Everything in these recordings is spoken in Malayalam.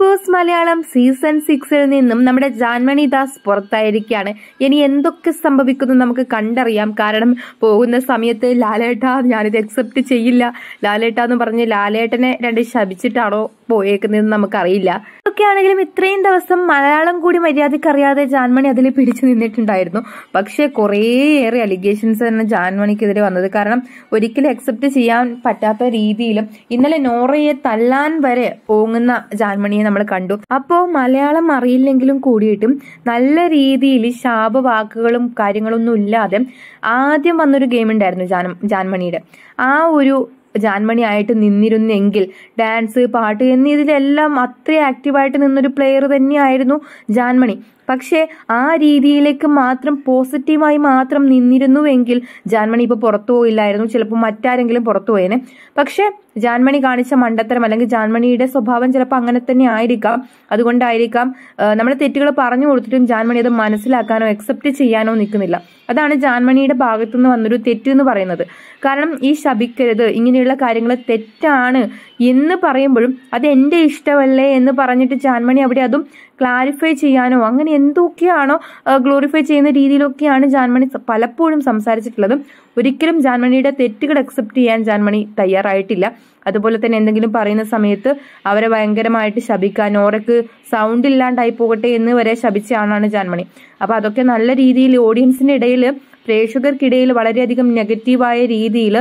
ബിഗ് ബോസ് മലയാളം സീസൺ സിക്സിൽ നിന്നും നമ്മുടെ ജാൻമണി ദാസ് പുറത്തായിരിക്കുകയാണ് ഇനി എന്തൊക്കെ സംഭവിക്കുന്നു നമുക്ക് കണ്ടറിയാം കാരണം പോകുന്ന സമയത്ത് ലാലേട്ട ഞാനിത് അക്സെപ്റ്റ് ചെയ്യില്ല ലാലേട്ട എന്ന് പറഞ്ഞ് ലാലേട്ടനെ രണ്ട് ശപിച്ചിട്ടാണോ പോയേക്കുന്നതെന്ന് നമുക്കറിയില്ല ഇതൊക്കെ ആണെങ്കിലും ഇത്രയും ദിവസം മലയാളം കൂടി മര്യാദയ്ക്ക് അറിയാതെ ജാൻമണി അതിൽ പിടിച്ചു നിന്നിട്ടുണ്ടായിരുന്നു പക്ഷേ കുറേയേറെ അലിഗേഷൻസ് തന്നെ ജാൻമണിക്കെതിരെ വന്നത് കാരണം ഒരിക്കലും അക്സെപ്റ്റ് ചെയ്യാൻ പറ്റാത്ത രീതിയിലും ഇന്നലെ നോറയെ തല്ലാൻ വരെ ഓങ്ങുന്ന ജാൻമണിയെ നമ്മൾ കണ്ടു അപ്പോ മലയാളം അറിയില്ലെങ്കിലും കൂടിയിട്ടും നല്ല രീതിയിൽ ശാപവാക്കുകളും കാര്യങ്ങളൊന്നും ഇല്ലാതെ ആദ്യം വന്നൊരു ഗെയിം ഉണ്ടായിരുന്നു ജാൻ ജാൻമണിയുടെ ആ ഒരു ജാൻമണി ആയിട്ട് നിന്നിരുന്നെങ്കിൽ ഡാൻസ് പാട്ട് എന്നീ ഇതിലെല്ലാം അത്ര ആക്റ്റീവായിട്ട് നിന്നൊരു പ്ലെയർ തന്നെയായിരുന്നു ജാൻമണി പക്ഷേ ആ രീതിയിലേക്ക് മാത്രം പോസിറ്റീവായി മാത്രം നിന്നിരുന്നുവെങ്കിൽ ജാൻമണി ഇപ്പോൾ പുറത്തു പോയില്ലായിരുന്നു ചിലപ്പോൾ മറ്റാരെങ്കിലും പുറത്തു പോയേനെ പക്ഷേ ജാൻമണി കാണിച്ച മണ്ടത്തരം അല്ലെങ്കിൽ ജാൻമണിയുടെ സ്വഭാവം ചിലപ്പോൾ അങ്ങനെ തന്നെ ആയിരിക്കാം അതുകൊണ്ടായിരിക്കാം നമ്മുടെ തെറ്റുകൾ പറഞ്ഞു കൊടുത്തിട്ടും ജാൻമണി അത് മനസ്സിലാക്കാനോ അക്സെപ്റ്റ് ചെയ്യാനോ നിൽക്കുന്നില്ല അതാണ് ജാൻമണിയുടെ ഭാഗത്തുനിന്ന് വന്നൊരു തെറ്റ് എന്ന് പറയുന്നത് കാരണം ഈ ശപിക്കരുത് ഇങ്ങനെയുള്ള കാര്യങ്ങൾ തെറ്റാണ് എന്ന് പറയുമ്പോഴും അത് എൻ്റെ ഇഷ്ടമല്ലേ എന്ന് പറഞ്ഞിട്ട് ജാൻമണി അവിടെ അതും ക്ലാരിഫൈ ചെയ്യാനോ അങ്ങനെ എന്തൊക്കെയാണോ ഗ്ലോറിഫൈ ചെയ്യുന്ന രീതിയിലൊക്കെയാണ് ജാൻമണി പലപ്പോഴും സംസാരിച്ചിട്ടുള്ളത് ഒരിക്കലും ജാൻമണിയുടെ തെറ്റുകൾ അക്സെപ്റ്റ് ചെയ്യാൻ ജാൻമണി തയ്യാറായിട്ടില്ല അതുപോലെ തന്നെ എന്തെങ്കിലും പറയുന്ന സമയത്ത് അവരെ ഭയങ്കരമായിട്ട് ശപിക്കാൻ ഓരക്ക് സൗണ്ട് ഇല്ലാണ്ടായി പോകട്ടെ എന്ന് വരെ ശപിച്ച ആളാണ് ജാൻമണി അപ്പോൾ അതൊക്കെ നല്ല രീതിയിൽ ഓഡിയൻസിന്റെ ഇടയിൽ പ്രേക്ഷകർക്കിടയിൽ വളരെയധികം നെഗറ്റീവായ രീതിയിൽ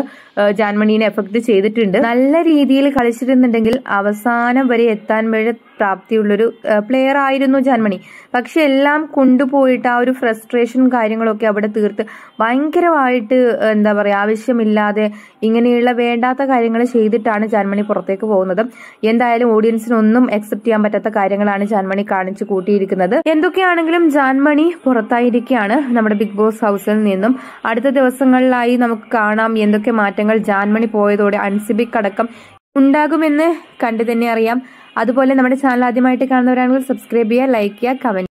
ജാൻമണീനെ എഫക്ട് ചെയ്തിട്ടുണ്ട് നല്ല രീതിയിൽ കളിച്ചിരുന്നുണ്ടെങ്കിൽ അവസാനം വരെ എത്താൻ വേണ്ടി പ്രാപ്തിയുള്ളൊരു പ്ലെയർ ആയിരുന്നു ജന്മണി പക്ഷെ എല്ലാം കൊണ്ടുപോയിട്ട് ആ ഒരു ഫ്രസ്ട്രേഷൻ കാര്യങ്ങളൊക്കെ അവിടെ തീർത്ത് ഭയങ്കരമായിട്ട് എന്താ പറയുക ആവശ്യമില്ലാതെ ഇങ്ങനെയുള്ള വേണ്ടാത്ത കാര്യങ്ങൾ ചെയ്തിട്ടാണ് ജന്മണി പുറത്തേക്ക് പോകുന്നത് എന്തായാലും ഓഡിയൻസിനൊന്നും അക്സെപ്റ്റ് ചെയ്യാൻ പറ്റാത്ത കാര്യങ്ങളാണ് ജന്മണി കാണിച്ചു കൂട്ടിയിരിക്കുന്നത് എന്തൊക്കെയാണെങ്കിലും ജാൻമണി പുറത്തായിരിക്കുകയാണ് നമ്മുടെ ബിഗ് ബോസ് ഹൗസിൽ നിന്നും അടുത്ത ദിവസങ്ങളിലായി നമുക്ക് കാണാം എന്തൊക്കെ മാറ്റങ്ങൾ ജാൻമണി പോയതോടെ അൻസിബിക് അടക്കം ഉണ്ടാകുമെന്ന് കണ്ടു തന്നെ അറിയാം അതുപോലെ നമ്മുടെ ചാനൽ ആദ്യമായിട്ട് കാണുന്നവരാണെങ്കിൽ സബ്സ്ക്രൈബ് ചെയ്യുക ലൈക്ക് ചെയ്യുക കമൻറ്റ്